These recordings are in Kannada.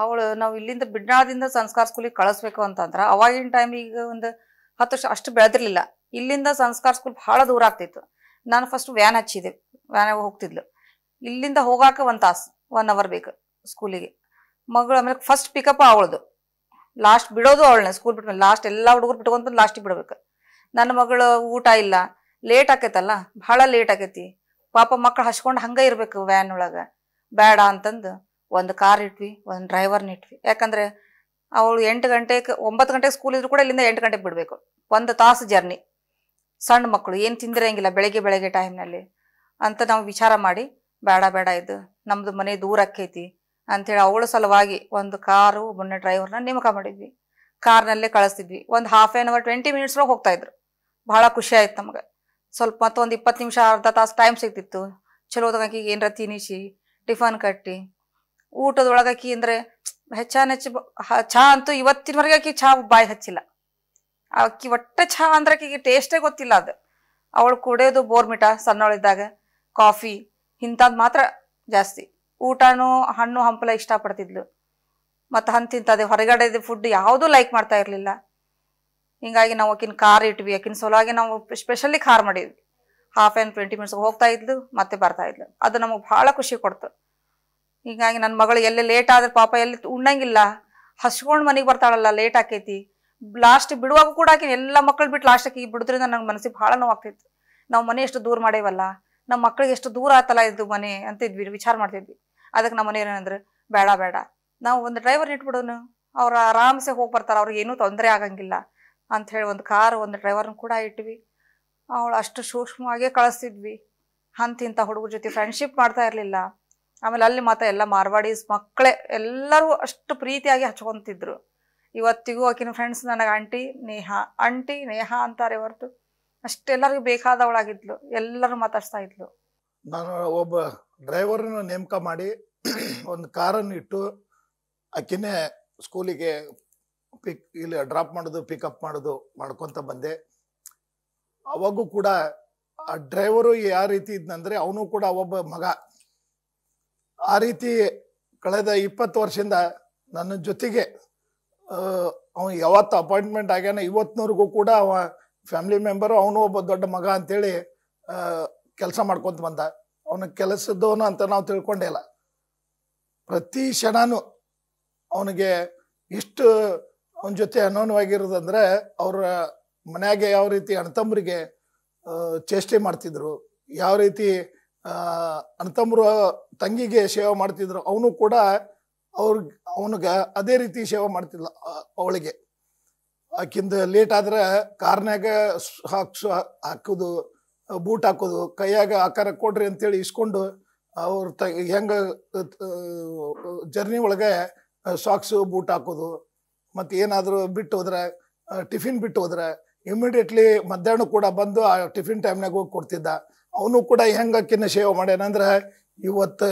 ಅವಳು ನಾವು ಇಲ್ಲಿಂದ ಬಿಡ್ನಾಳದಿಂದ ಸಂಸ್ಕಾರ ಸ್ಕೂಲಿಗೆ ಕಳಿಸ್ಬೇಕು ಅಂತಂದ್ರೆ ಅವಾಗಿನ ಟೈಮ್ ಈಗ ಒಂದು ಹತ್ತು ವರ್ಷ ಅಷ್ಟು ಬೆಳೆದಿರಲಿಲ್ಲ ಇಲ್ಲಿಂದ ಸಂಸ್ಕಾರ ಸ್ಕೂಲ್ ಭಾಳ ದೂರ ಆಗ್ತಿತ್ತು ನಾನು ಫಸ್ಟ್ ವ್ಯಾನ್ ಹಚ್ಚಿದೆ ವ್ಯಾನ್ ಹೋಗ್ತಿದ್ಲು ಇಲ್ಲಿಂದ ಹೋಗಾಕ ಒಂದು ತಾಸು ಒನ್ ಅವರ್ ಬೇಕು ಸ್ಕೂಲಿಗೆ ಮಗಳು ಆಮೇಲೆ ಫಸ್ಟ್ ಪಿಕಪ್ ಅವಳದು ಲಾಸ್ಟ್ ಬಿಡೋದು ಅವಳನ್ನ ಸ್ಕೂಲ್ ಬಿಟ್ಮೇಲೆ ಲಾಸ್ಟ್ ಎಲ್ಲ ಹುಡುಗರು ಬಿಟ್ಕೊಂಡ್ ಬಂದು ಲಾಸ್ಟಿಗೆ ಬಿಡಬೇಕು ನನ್ನ ಮಗಳು ಊಟ ಇಲ್ಲ ಲೇಟ್ ಆಕೈತಲ್ಲ ಭಾಳ ಲೇಟ್ ಆಕೈತಿ ಪಾಪ ಮಕ್ಕಳು ಹಚ್ಕೊಂಡು ಹಂಗೆ ಇರಬೇಕು ವ್ಯಾನ್ ಒಳಗೆ ಬೇಡ ಅಂತಂದು ಒಂದು ಕಾರ್ ಇಟ್ವಿ ಒಂದು ಡ್ರೈವರ್ನ ಇಟ್ವಿ ಯಾಕಂದರೆ ಅವಳು ಎಂಟು ಗಂಟೆಗೆ ಒಂಬತ್ತು ಗಂಟೆಗೆ ಸ್ಕೂಲ್ ಇದ್ರು ಕೂಡ ಇಲ್ಲಿಂದ ಎಂಟು ಗಂಟೆಗೆ ಬಿಡಬೇಕು ಒಂದು ತಾಸು ಜರ್ನಿ ಸಣ್ಣ ಮಕ್ಕಳು ಏನು ತಿಂದಿರಂಗಿಲ್ಲ ಬೆಳಗ್ಗೆ ಬೆಳಗ್ಗೆ ಟೈಮ್ನಲ್ಲಿ ಅಂತ ನಾವು ವಿಚಾರ ಮಾಡಿ ಬೇಡ ಬೇಡ ಇದು ನಮ್ಮದು ಮನೆ ದೂರ ಆಕೈತಿ ಅಂಥೇಳಿ ಅವಳ ಸಲುವಾಗಿ ಒಂದು ಕಾರು ಮೊನ್ನೆ ಡ್ರೈವರ್ನ ನೇಮಕ ಮಾಡಿದ್ವಿ ಕಾರ್ನಲ್ಲೇ ಕಳಿಸ್ತಿದ್ವಿ ಒಂದು ಹಾಫ್ ಆನ್ ಅವರ್ ಟ್ವೆಂಟಿ ಮಿನಿಟ್ಸ್ನೊಳಗೆ ಹೋಗ್ತಾಯಿದ್ರು ಭಾಳ ಖುಷಿ ಆಯ್ತು ನಮಗೆ ಸ್ವಲ್ಪ ಮತ್ತೊಂದು ಇಪ್ಪತ್ತು ನಿಮಿಷ ಅರ್ಧ ತಾಸು ಟೈಮ್ ಸಿಗ್ತಿತ್ತು ಚಲೋದಾಗಿ ಏನಾರ ಏನರ ಟಿಫನ್ ಕಟ್ಟಿ ಊಟದೊಳಗಾಕಿ ಅಂದರೆ ಹೆಚ್ಚಾನ್ ಹೆಚ್ಚು ಚಹಾ ಅಂತೂ ಇವತ್ತಿನವರೆಗೆ ಅಕ್ಕಿ ಚಹಾ ಬಾಯಿ ಹಚ್ಚಿಲ್ಲ ಅಕ್ಕಿ ಒಟ್ಟೆ ಚಹಾ ಅಂದ್ರೆ ಆಕಿಗೆ ಟೇಸ್ಟೇ ಗೊತ್ತಿಲ್ಲ ಅದು ಅವಳು ಕುಡಿಯೋದು ಬೋರ್ಮಿಟ ಸಣ್ಣವಳಿದ್ದಾಗ ಕಾಫಿ ಇಂಥದ್ದು ಮಾತ್ರ ಜಾಸ್ತಿ ಊಟನೂ ಹಣ್ಣು ಹಂಪಲ ಇಷ್ಟಪಡ್ತಿದ್ಲು ಮತ್ತು ಹಣ್ಣು ತಿಂತದೆ ಹೊರಗಡೆ ಫುಡ್ ಯಾವುದೂ ಲೈಕ್ ಮಾಡ್ತಾ ಇರಲಿಲ್ಲ ಹಿಂಗಾಗಿ ನಾವು ಅಕ್ಕಿನ ಖಾರ ಇಟ್ವಿ ಆಕಿನ ಸಲುವಾಗಿ ನಾವು ಸ್ಪೆಷಲಿ ಖಾರ ಮಾಡಿದ್ವಿ ಹಾಫ್ ಆ್ಯಂಡ್ ಟ್ವೆಂಟಿ ಮಿನಿಟ್ಸ್ ಹೋಗ್ತಾ ಇದ್ಲು ಮತ್ತೆ ಬರ್ತಾ ಇದ್ಲು ಅದು ನಮಗೆ ಭಾಳ ಖುಷಿ ಕೊಡ್ತು ಹೀಗಾಗಿ ನನ್ನ ಮಗಳು ಎಲ್ಲಿ ಲೇಟ್ ಆದ್ರೆ ಪಾಪ ಎಲ್ಲಿ ಉಣ್ಣಂಗಿಲ್ಲ ಹಸ್ಕೊಂಡು ಮನೆಗೆ ಬರ್ತಾಳಲ್ಲ ಲೇಟ್ ಆಕೈತಿ ಲಾಸ್ಟ್ ಬಿಡುವಾಗ ಕೂಡ ಆಕಿನ ಎಲ್ಲ ಮಕ್ಕಳು ಬಿಟ್ಟು ಲಾಸ್ಟ್ ಆಕಿ ಬಿಡುದ್ರಿಂದ ನಂಗೆ ಮನಸ್ಸಿಗೆ ಭಾಳ ನೋವಾಗ್ತಿತ್ತು ನಾವು ಮನೆ ಎಷ್ಟು ದೂರ ಮಾಡೇವಲ್ಲ ನಮ್ಮ ಮಕ್ಳಿಗೆ ಎಷ್ಟು ದೂರ ಆತಲ್ಲ ಇದು ಮನೆ ಅಂತಿದ್ವಿ ವಿಚಾರ ಮಾಡ್ತಿದ್ವಿ ಅದಕ್ಕೆ ನಮ್ಮ ಮನೆಯವ್ರು ಏನಂದ್ರೆ ಬೇಡ ಬೇಡ ನಾವು ಒಂದು ಡ್ರೈವರ್ ಇಟ್ಬಿಡೋನು ಅವ್ರು ಆರಾಮ್ಸೆ ಹೋಗಿ ಬರ್ತಾರೆ ಅವ್ರಿಗೆ ಏನೂ ತೊಂದರೆ ಆಗಂಗಿಲ್ಲ ಅಂಥೇಳಿ ಒಂದು ಕಾರು ಒಂದು ಡ್ರೈವರ್ನ ಕೂಡ ಇಟ್ವಿ ಅವಳು ಅಷ್ಟು ಸೂಕ್ಷ್ಮವಾಗೇ ಕಳಿಸ್ತಿದ್ವಿ ಇಂಥ ಹುಡುಗರ ಜೊತೆ ಫ್ರೆಂಡ್ಶಿಪ್ ಮಾಡ್ತಾ ಇರಲಿಲ್ಲ ಆಮೇಲೆ ಅಲ್ಲಿ ಮಾತ್ರ ಎಲ್ಲ ಮಾರ್ವಾಡೀಸ್ ಮಕ್ಕಳೇ ಎಲ್ಲರೂ ಅಷ್ಟು ಪ್ರೀತಿಯಾಗಿ ಹಚ್ಕೊತಿದ್ರು ಇವತ್ತಿಗೂ ಆಕಿನ ಫ್ರೆಂಡ್ಸ್ ನನಗೆ ಆಂಟಿ ನೇಹಾ ಆಂಟಿ ನೇಹಾ ಅಂತಾರೆ ಹೊರತು ಅಷ್ಟೆಲ್ಲರಿಗೂ ಬೇಕಾದವಳಾಗಿದ್ಲು ಎಲ್ಲರೂ ಮಾತಾಡ್ತಾ ಇದ್ಲು ನಾನು ಒಬ್ಬ ಡ್ರೈವರ್ನ ನೇಮಕ ಮಾಡಿ ಒಂದು ಕಾರನ್ನು ಇಟ್ಟು ಆಕಿನೇ ಸ್ಕೂಲಿಗೆ ಪಿಕ್ ಇಲ್ಲಿ ಡ್ರಾಪ್ ಮಾಡೋದು ಪಿಕಪ್ ಮಾಡೋದು ಮಾಡ್ಕೊತ ಬಂದೆ ಅವಾಗೂ ಕೂಡ ಆ ಡ್ರೈವರು ಯಾವ ರೀತಿ ಇದ್ನಂದ್ರೆ ಅವನು ಕೂಡ ಒಬ್ಬ ಮಗ ಆ ರೀತಿ ಕಳೆದ ಇಪ್ಪತ್ತು ವರ್ಷದಿಂದ ನನ್ನ ಜೊತೆಗೆ ಅವನು ಯಾವತ್ತು ಅಪಾಯಿಂಟ್ಮೆಂಟ್ ಆಗ್ಯಾನ ಇವತ್ತಿನವ್ರಿಗೂ ಕೂಡ ಅವ ಫ್ಯಾಮಿಲಿ ಮೆಂಬರು ಅವನು ಒಬ್ಬ ದೊಡ್ಡ ಮಗ ಅಂತೇಳಿ ಕೆಲಸ ಮಾಡ್ಕೊತ ಬಂದ ಅವನ ಕೆಲಸದವನು ಅಂತ ನಾವು ತಿಳ್ಕೊಂಡೇ ಇಲ್ಲ ಪ್ರತಿ ಕ್ಷಣನೂ ಅವನಿಗೆ ಇಷ್ಟು ಅವನ ಜೊತೆ ಅನೋನ್ಯವಾಗಿರೋದಂದ್ರೆ ಅವರ ಮನೆಯಾಗೆ ಯಾವ ರೀತಿ ಅಣ್ತಂಬರಿಗೆ ಚೇಷ್ಟೆ ಮಾಡ್ತಿದ್ರು ಯಾವ ರೀತಿ ಅಣ್ಣತಮ್ಮರು ತಂಗಿಗೆ ಸೇವೆ ಮಾಡ್ತಿದ್ರು ಅವನು ಕೂಡ ಅವ್ರ ಅವನಿಗೆ ಅದೇ ರೀತಿ ಸೇವೆ ಮಾಡ್ತಿಲ್ಲ ಅವಳಿಗೆ ಆಕಿಂದ ಲೇಟ್ ಆದ್ರೆ ಕಾರ್ನ್ಯಾಗ ಹಾಕ್ಸ ಹಾಕೋದು ಬೂಟ್ ಹಾಕೋದು ಕೈಯಾಗ ಆಕಾರ ಕೊಡ್ರಿ ಅಂತೇಳಿ ಇಸ್ಕೊಂಡು ಅವ್ರ ತ ಹೆಂಗೆ ಜರ್ನಿ ಒಳಗೆ ಸಾಕ್ಸು ಬೂಟ್ ಹಾಕೋದು ಮತ್ತು ಏನಾದರೂ ಬಿಟ್ಟು ಹೋದ್ರೆ ಟಿಫಿನ್ ಬಿಟ್ಟು ಹೋದ್ರೆ ಇಮಿಡಿಯೇಟ್ಲಿ ಮಧ್ಯಾಹ್ನ ಕೂಡ ಬಂದು ಆ ಟಿಫಿನ್ ಟೈಮ್ನಾಗ ಹೋಗಿ ಕೊಡ್ತಿದ್ದ ಅವನು ಕೂಡ ಹೆಂಗೆ ಅಕ್ಕಿನ ಸೇವೆ ಮಾಡ್ಯಾನಂದ್ರೆ ಇವತ್ತು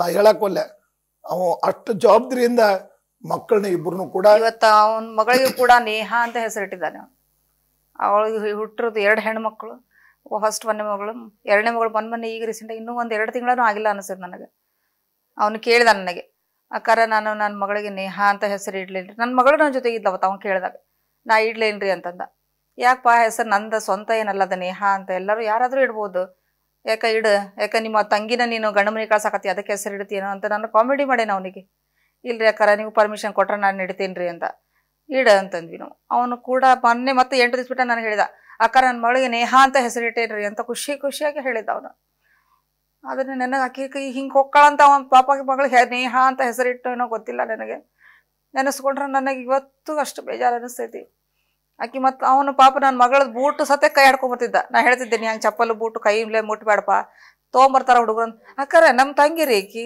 ನಾ ಒಲ್ಲೆ ಅವ ಅಷ್ಟು ಜವಾಬ್ದಾರಿಯಿಂದ ಮಕ್ಕಳನ್ನ ಇಬ್ಬರನ್ನು ಕೂಡ ಇವತ್ತು ಅವನ ಮಗಳಿಗೂ ಕೂಡ ನೇಹ ಅಂತ ಹೆಸರಿಟ್ಟಿದ್ದಾನೆ ಅವಳಿಗೆ ಹುಟ್ಟಿರೋದು ಎರಡು ಹೆಣ್ಮಕ್ಳು ಫಸ್ಟ್ ಮೊನ್ನೆ ಮಗಳು ಎರಡನೇ ಮಗಳು ಬಂದು ಮೊನ್ನೆ ಈಗ ರೀಸೆಂಟಾಗಿ ಇನ್ನೂ ಒಂದು ಎರಡು ತಿಂಗಳೂ ಆಗಿಲ್ಲ ಅನಿಸಿದ್ರು ನನಗೆ ಅವನು ಕೇಳಿದ ನನಗೆ ಅಕ್ಕಾರ ನಾನು ನನ್ನ ಮಗಳಿಗೆ ನೇಹ ಅಂತ ಹೆಸರು ಇಡ್ಲಿಲ್ಲ ನನ್ನ ಮಗಳು ನನ್ನ ಜೊತೆಗೆ ಇದ್ದವತ್ತು ಅವ್ನು ಕೇಳಿದಾಗ ನಾ ಇಡ್ಲೇನ್ರಿ ಅಂತಂದ ಯಾಕಪ್ಪ ಹೆಸರು ನಂದ ಸ್ವಂತ ಏನಲ್ಲ ಅದು ನೇಹ ಅಂತ ಎಲ್ಲರೂ ಯಾರಾದರೂ ಇಡ್ಬೋದು ಯಾಕೆ ಇಡು ಯಾಕೆ ನಿಮ್ಮ ತಂಗಿನ ನೀನು ಗಂಡ ಮನೆ ಕಳ್ಸಾಕತ್ತಿ ಅದಕ್ಕೆ ಹೆಸರು ಇಡ್ತೀನೋ ಅಂತ ನಾನು ಕಾಮಿಡಿ ಮಾಡೇನ ಅವನಿಗೆ ಇಲ್ರಿ ಯಾಕಾರ ನೀವು ಪರ್ಮಿಷನ್ ಕೊಟ್ರೆ ನಾನು ಇಡ್ತೀನಿ ರೀ ಅಂತ ಇಡ ಅಂತಂದ್ವಿ ನಾವು ಅವನು ಕೂಡ ಮೊನ್ನೆ ಮತ್ತೆ ಎಂಟು ದಿವಸ ಬಿಟ್ಟು ನಾನು ಹೇಳಿದ ಅಕ್ಕ ನನ್ನ ಮಗಳಿಗೆ ನೇಹ ಅಂತ ಹೆಸರಿಟ್ಟೇನ್ರಿ ಅಂತ ಖುಷಿ ಖುಷಿಯಾಗಿ ಹೇಳಿದ್ದ ಅವನು ಅದನ್ನ ನನಗೆ ಅಕ್ಕಿ ಹಿಂಗೆ ಹೊಕ್ಕಳಂತ ಅವನ ಪಾಪಕ್ಕೆ ಮಗಳಿಗೆ ನೇಹ ಅಂತ ಹೆಸರಿಟ್ಟು ಏನೋ ಗೊತ್ತಿಲ್ಲ ನನಗೆ ನೆನೆಸ್ಕೊಂಡ್ರೆ ನನಗೆ ಇವತ್ತು ಅಷ್ಟು ಬೇಜಾರು ಅನಿಸ್ತೈತಿ ಆಕಿ ಮತ್ತು ಅವನು ಪಾಪ ನನ್ನ ಮಗಳದ್ ಬೂಟು ಸತೆ ಕೈ ಬರ್ತಿದ್ದ ನಾ ಹೇಳ್ತಿದ್ದೆ ನೀ ಹಂಗೆ ಚಪ್ಪಲು ಬೂಟು ಇಲ್ಲೇ ಮುಟ್ಬೇಡಪ್ಪ ತೊಗೊಂಬರ್ತಾರ ಹುಡುಗರು ಅಕ್ಕರ ನಮ್ಮ ತಂಗಿರಿ ಆಕಿ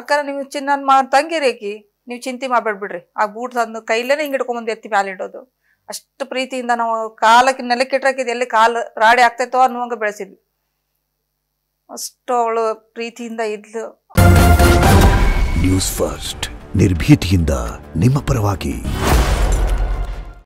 ಅಕ್ಕರ ನೀವು ಚಿನ್ನ ಮಾ ತಂಗಿರಿ ಆಕಿ ನೀವು ಚಿಂತೆ ಮಾಡ್ಬೇಡ್ಬಿಡ್ರಿ ಆ ಬೂಟ್ ತಂದು ಕೈಲೇ ಹಿಂಗೆ ಹಿಡ್ಕೊಂಬಂದು ಎತ್ತಿ ಮ್ಯಾಲೆ ಇಡೋದು ಅಷ್ಟು ಪ್ರೀತಿಯಿಂದ ನಾವು ಕಾಲಕ್ಕೆ ನೆಲಕ್ಕಿಟ್ರಾಕಿದ್ ಎಲ್ಲಿ ಕಾಲು ರಾಡಿ ಆಗ್ತೈತೋ ಅನ್ನುವಂಗೆ ಬೆಳೆಸಿದ್ವಿ ಅಷ್ಟು ಅವಳು ಪ್ರೀತಿಯಿಂದ ಇದ್ಲು ನ್ಯೂಸ್ ಫಸ್ಟ್ ನಿರ್ಭೀತಿಯಿಂದ ನಿಮ್ಮ ಪರವಾಗಿ